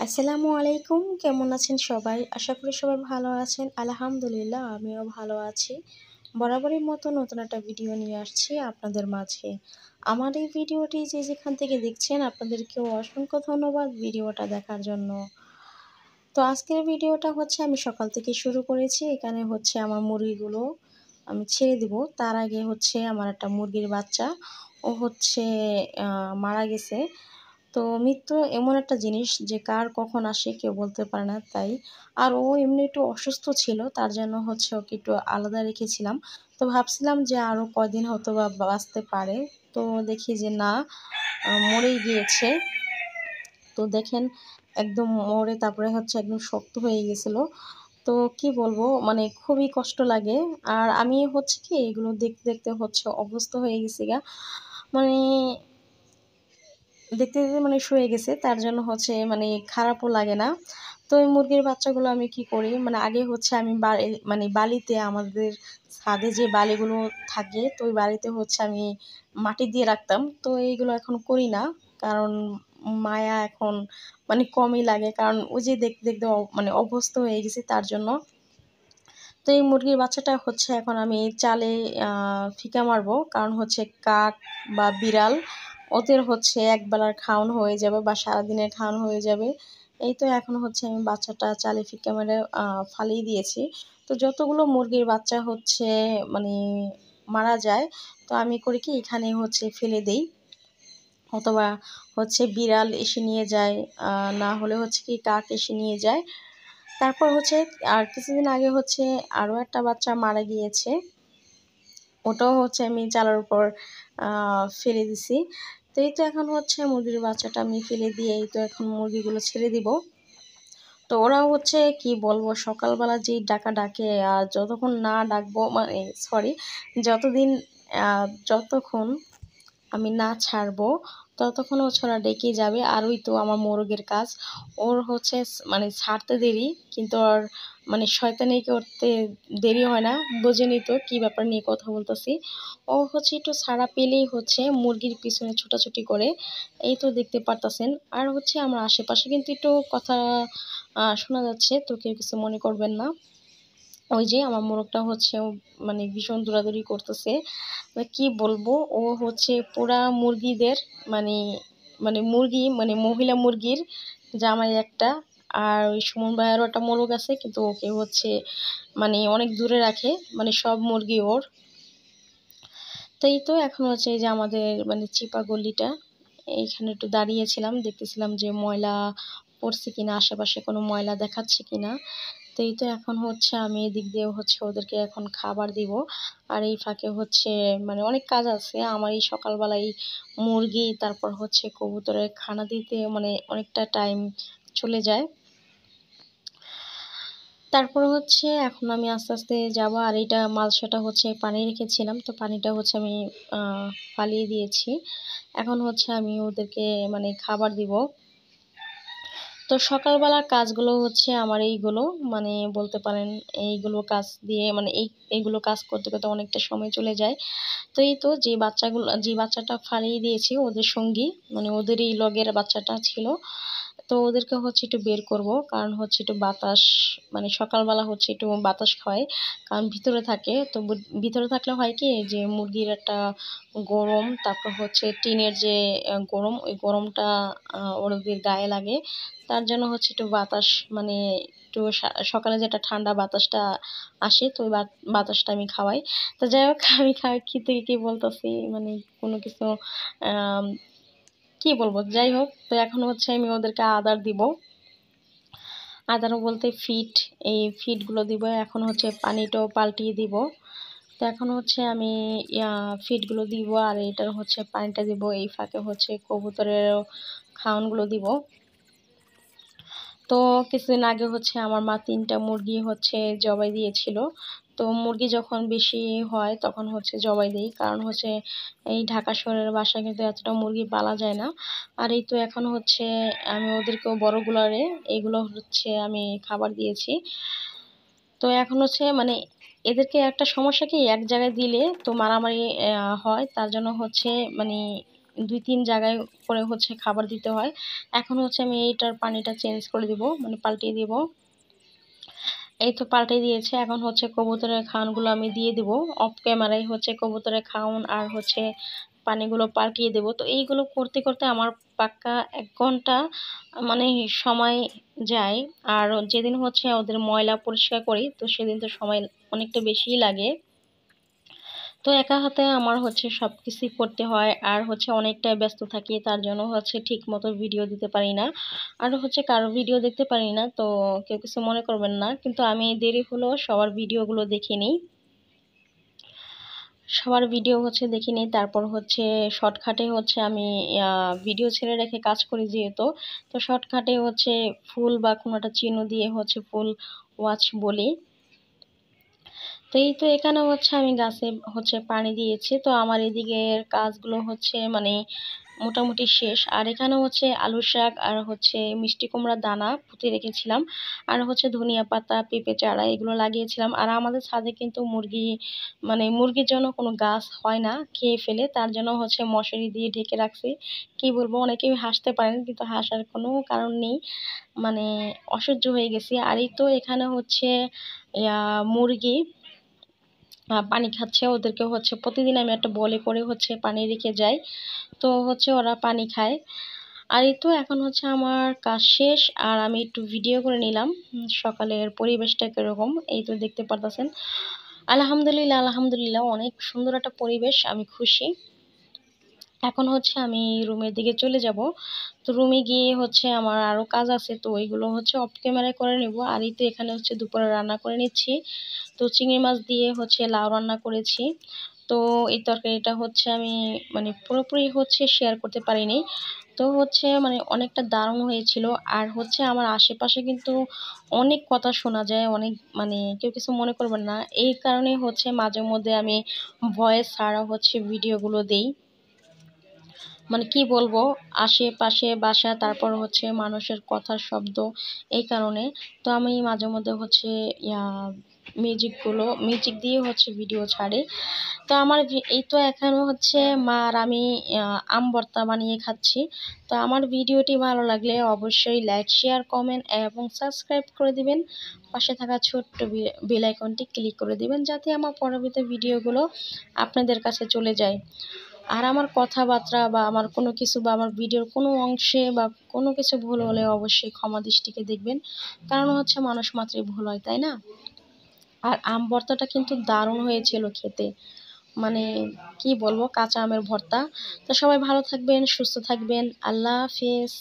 আসসালামু আলাইকুম কেমন আছেন সবাই আশা করি সবাই ভালো আছেন আলহামদুলিল্লাহ আমিও ভালো আছি বরাবরের মতো নতুন একটা ভিডিও নিয়ে আসছি আপনাদের মাঝে আমার এই ভিডিওটি যে যেখান থেকে দেখছেন আপনাদেরকেও অসংখ্য ধন্যবাদ ভিডিওটা দেখার জন্য তো আজকের ভিডিওটা হচ্ছে আমি সকাল থেকে শুরু করেছি এখানে হচ্ছে আমার মুরগিগুলো আমি ছেড়ে দিব তার আগে হচ্ছে আমার একটা মুরগির বাচ্চা ও হচ্ছে মারা গেছে তো মৃত্যু এমন একটা জিনিস যে কার কখন আসে কেউ বলতে পারে না তাই আর ও এমনি একটু অসুস্থ ছিল তার জন্য হচ্ছে ওকে একটু আলাদা রেখেছিলাম তো ভাবছিলাম যে আরও কদিন হয়তো বা বাঁচতে পারে তো দেখি যে না মরেই গিয়েছে তো দেখেন একদম মরে তারপরে হচ্ছে একদম শক্ত হয়ে গেছিল তো কি বলবো মানে খুবই কষ্ট লাগে আর আমি হচ্ছে কি এগুলো দেখতে দেখতে হচ্ছে অভ্যস্ত হয়ে গেছি গা মানে দেখতে দেখতে মানে শুয়ে গেছে তার জন্য হচ্ছে মানে খারাপও লাগে না তো এই মুরগির বাচ্চাগুলো আমি কি করি মানে আগে হচ্ছে আমি মানে বালিতে আমাদের ছাদে যে বালিগুলো থাকে তো ওই বালিতে হচ্ছে আমি মাটি দিয়ে রাখতাম তো এইগুলো এখন করি না কারণ মায়া এখন মানে কমই লাগে কারণ ওই যে দেখতে দেখতে মানে অভ্যস্ত হয়ে গেছে তার জন্য তো এই মুরগির বাচ্চাটা হচ্ছে এখন আমি চালে ফিকা মারবো কারণ হচ্ছে কাক বা বিড়াল ওদের হচ্ছে একবেলার খাওয়ান হয়ে যাবে বা সারাদিনের খাওন হয়ে যাবে এই তো এখন হচ্ছে আমি বাচ্চাটা ফিকে মেরে ফালিয়ে দিয়েছি তো যতগুলো মুরগির বাচ্চা হচ্ছে মানে মারা যায় তো আমি করি কি এখানে হচ্ছে ফেলে দেই অথবা হচ্ছে বিড়াল এসে নিয়ে যায় না হলে হচ্ছে কি কাক এসে নিয়ে যায় তারপর হচ্ছে আর কিছুদিন আগে হচ্ছে আরও একটা বাচ্চা মারা গিয়েছে ওটাও হচ্ছে আমি চালার উপর ফেলে দিছি তো এই তো এখন হচ্ছে মুরগির বাচ্চাটা আমি ফেলে দিয়ে এই তো এখন মুরগিগুলো ছেড়ে দিব তো ওরা হচ্ছে কি বলবো সকালবেলা যেই ডাকা ডাকে আর যতক্ষণ না ডাকবো মানে সরি যতদিন যতক্ষণ আমি না ছাড়বো ততক্ষণ ও ছোড়া ডেকে যাবে আর ওই তো আমার মোরগের কাজ ওর হচ্ছে মানে ছাড়তে দেরি কিন্তু ওর মানে শয়তানি করতে দেরি হয় না বোঝে তো কী ব্যাপার নিয়ে কথা বলতেছি ও হচ্ছে একটু ছাড়া পেলেই হচ্ছে মুরগির পিছনে ছোটাছুটি করে এই তো দেখতে পারতাছেন আর হচ্ছে আমার আশেপাশে কিন্তু একটু কথা শোনা যাচ্ছে তো কেউ কিছু মনে করবেন না ওই যে আমার মোরগটা হচ্ছে মানে ভীষণ দৌড়াদৌড়ি করতেছে মানে কি বলবো ও হচ্ছে পুরা মুরগিদের মানে মানে মুরগি মানে মহিলা মুরগির জামাই একটা আর ওই সুমন ভাইয়েরও একটা মোরগ আছে কিন্তু ওকে হচ্ছে মানে অনেক দূরে রাখে মানে সব মুরগি ওর তো এই তো এখন হচ্ছে যে আমাদের মানে চিপা গল্লিটা এইখানে একটু দাঁড়িয়েছিলাম দেখতেছিলাম যে ময়লা পড়ছে কিনা আশেপাশে কোনো ময়লা দেখাচ্ছে কিনা তো এই তো এখন হচ্ছে আমি এদিক দিয়ে হচ্ছে ওদেরকে এখন খাবার দিব আর এই ফাঁকে হচ্ছে মানে অনেক কাজ আছে আমার এই সকালবেলায় মুরগি তারপর হচ্ছে কবুতরের খানা দিতে মানে অনেকটা টাইম চলে যায় তারপর হচ্ছে এখন আমি আস্তে আস্তে যাবো আর এটা মালসাটা হচ্ছে পানি রেখেছিলাম তো পানিটা হচ্ছে আমি ফালিয়ে দিয়েছি এখন হচ্ছে আমি ওদেরকে মানে খাবার দিব তো সকালবেলার কাজগুলো হচ্ছে আমার এইগুলো মানে বলতে পারেন এইগুলো কাজ দিয়ে মানে এই এইগুলো কাজ করতে করতে অনেকটা সময় চলে যায় তো এই তো যে বাচ্চাগুলো যে বাচ্চাটা ফালিয়ে দিয়েছি ওদের সঙ্গী মানে ওদেরই লগের বাচ্চাটা ছিল তো ওদেরকে হচ্ছে একটু বের করব কারণ হচ্ছে একটু বাতাস মানে সকালবেলা হচ্ছে একটু বাতাস খায় কারণ ভিতরে থাকে তো ভিতরে থাকলে হয় কি যে মুরগির একটা গরম তারপর হচ্ছে টিনের যে গরম ওই গরমটা ওদের গায়ে লাগে তার জন্য হচ্ছে একটু বাতাস মানে একটু সকালে যেটা ঠান্ডা বাতাসটা আসে তো ওই বাতাসটা আমি খাওয়াই তো যাই হোক আমি খাওয়াই কী থেকে কী বলতেছি মানে কোনো কিছু কি বলবো যাই হোক তো এখন হচ্ছে আমি ওদেরকে আদার দিব আদার বলতে ফিট এই ফিটগুলো দিব এখন হচ্ছে পানিটাও পাল্টিয়ে দিব তো এখন হচ্ছে আমি ফিটগুলো দিব আর এটার হচ্ছে পানিটা দিব এই ফাঁকে হচ্ছে কবুতরের খাওয়ানগুলো দিব তো কিছুদিন আগে হচ্ছে আমার মা তিনটা মুরগি হচ্ছে জবাই দিয়েছিল তো মুরগি যখন বেশি হয় তখন হচ্ছে জবাই দিই কারণ হচ্ছে এই ঢাকা শহরের বাসায় কিন্তু এতটা মুরগি পালা যায় না আর এই তো এখন হচ্ছে আমি ওদেরকেও বড়গুলারে এগুলো হচ্ছে আমি খাবার দিয়েছি তো এখন হচ্ছে মানে এদেরকে একটা সমস্যা কি এক জায়গায় দিলে তো মারামারি হয় তার জন্য হচ্ছে মানে দুই তিন জায়গায় করে হচ্ছে খাবার দিতে হয় এখন হচ্ছে আমি এইটার পানিটা চেঞ্জ করে দিব মানে পাল্টিয়ে দিব এই তো পাল্টে দিয়েছে এখন হচ্ছে কবুতরের খাওয়ানগুলো আমি দিয়ে দিব অফ ক্যামেরায় হচ্ছে কবুতরের খাওয়ান আর হচ্ছে পানিগুলো পাল্টিয়ে দেব তো এইগুলো করতে করতে আমার পাক্কা এক ঘন্টা মানে সময় যায় আর যেদিন হচ্ছে ওদের ময়লা পরিষ্কার করি তো সেদিন তো সময় অনেকটা বেশিই লাগে তো একা হাতে আমার হচ্ছে সব কিছুই করতে হয় আর হচ্ছে অনেকটাই ব্যস্ত থাকি তার জন্য হচ্ছে ঠিক মতো ভিডিও দিতে পারি না আর হচ্ছে কারো ভিডিও দেখতে পারি না তো কেউ কিছু মনে করবেন না কিন্তু আমি দেরি হলো সবার ভিডিওগুলো দেখে নিই সবার ভিডিও হচ্ছে দেখি নিই তারপর হচ্ছে শর্টকাটে হচ্ছে আমি ভিডিও ছেড়ে রেখে কাজ করি যেহেতু তো শর্টকাটে হচ্ছে ফুল বা কোনো একটা চিহ্ন দিয়ে হচ্ছে ফুল ওয়াচ বলি তো এই তো এখানে হচ্ছে আমি গাছে হচ্ছে পানি দিয়েছি তো আমার এদিকে কাজগুলো হচ্ছে মানে মোটামুটি শেষ আর এখানে হচ্ছে আলু শাক আর হচ্ছে মিষ্টি কুমড়া দানা পুঁতে রেখেছিলাম আর হচ্ছে ধনিয়া পাতা পেঁপে চারা এগুলো লাগিয়েছিলাম আর আমাদের ছাদে কিন্তু মুরগি মানে মুরগির জন্য কোনো গাছ হয় না খেয়ে ফেলে তার জন্য হচ্ছে মশারি দিয়ে ঢেকে রাখছি কি বলবো অনেকেই হাসতে পারেন কিন্তু হাসার কোনো কারণ নেই মানে অসহ্য হয়ে গেছি আর এই তো এখানে হচ্ছে মুরগি পানি খাচ্ছে ওদেরকে হচ্ছে প্রতিদিন আমি একটা বলে করে হচ্ছে পানি রেখে যাই তো হচ্ছে ওরা পানি খায় আর এই তো এখন হচ্ছে আমার কাজ শেষ আর আমি একটু ভিডিও করে নিলাম সকালের পরিবেশটা কীরকম এই তো দেখতে পারতেছেন আলহামদুলিল্লাহ আলহামদুলিল্লাহ অনেক সুন্দর একটা পরিবেশ আমি খুশি এখন হচ্ছে আমি রুমের দিকে চলে যাব তো রুমে গিয়ে হচ্ছে আমার আরও কাজ আছে তো ওইগুলো হচ্ছে অফ ক্যামেরায় করে নেব আর এই তো এখানে হচ্ছে দুপুরে রান্না করে নিচ্ছি তো চিংড়ি মাছ দিয়ে হচ্ছে লাউ রান্না করেছি তো এই তরকারিটা হচ্ছে আমি মানে পুরোপুরি হচ্ছে শেয়ার করতে পারিনি তো হচ্ছে মানে অনেকটা দারুণ হয়েছিল আর হচ্ছে আমার আশেপাশে কিন্তু অনেক কথা শোনা যায় অনেক মানে কেউ কিছু মনে করবেন না এই কারণে হচ্ছে মাঝে মধ্যে আমি ভয়েস ছাড়া হচ্ছে ভিডিওগুলো দেই মানে কি বলবো আশেপাশে বাসা তারপর হচ্ছে মানুষের কথার শব্দ এই কারণে তো আমি মাঝে মধ্যে হচ্ছে মিউজিকগুলো মিউজিক দিয়ে হচ্ছে ভিডিও ছাড়ে তো আমার এই তো এখানে হচ্ছে মা আর আমি আম ভর্তা বানিয়ে খাচ্ছি তো আমার ভিডিওটি ভালো লাগলে অবশ্যই লাইক শেয়ার কমেন্ট এবং সাবস্ক্রাইব করে দিবেন পাশে থাকা ছোট্ট বেল আইকনটি ক্লিক করে দিবেন যাতে আমার পরবর্তী ভিডিওগুলো আপনাদের কাছে চলে যায় আর আমার কথাবার্তা বা আমার কোনো কিছু বা আমার ভিডিওর কোনো অংশে বা কোনো কিছু ভুল হলে অবশ্যই ক্ষমা দৃষ্টিকে দেখবেন কারণ হচ্ছে মানুষ মাত্রই ভুল হয় তাই না আর আম ভর্তাটা কিন্তু দারুণ হয়েছিল খেতে মানে কি বলবো কাঁচা আমের ভর্তা তো সবাই ভালো থাকবেন সুস্থ থাকবেন আল্লাহ হাফেজ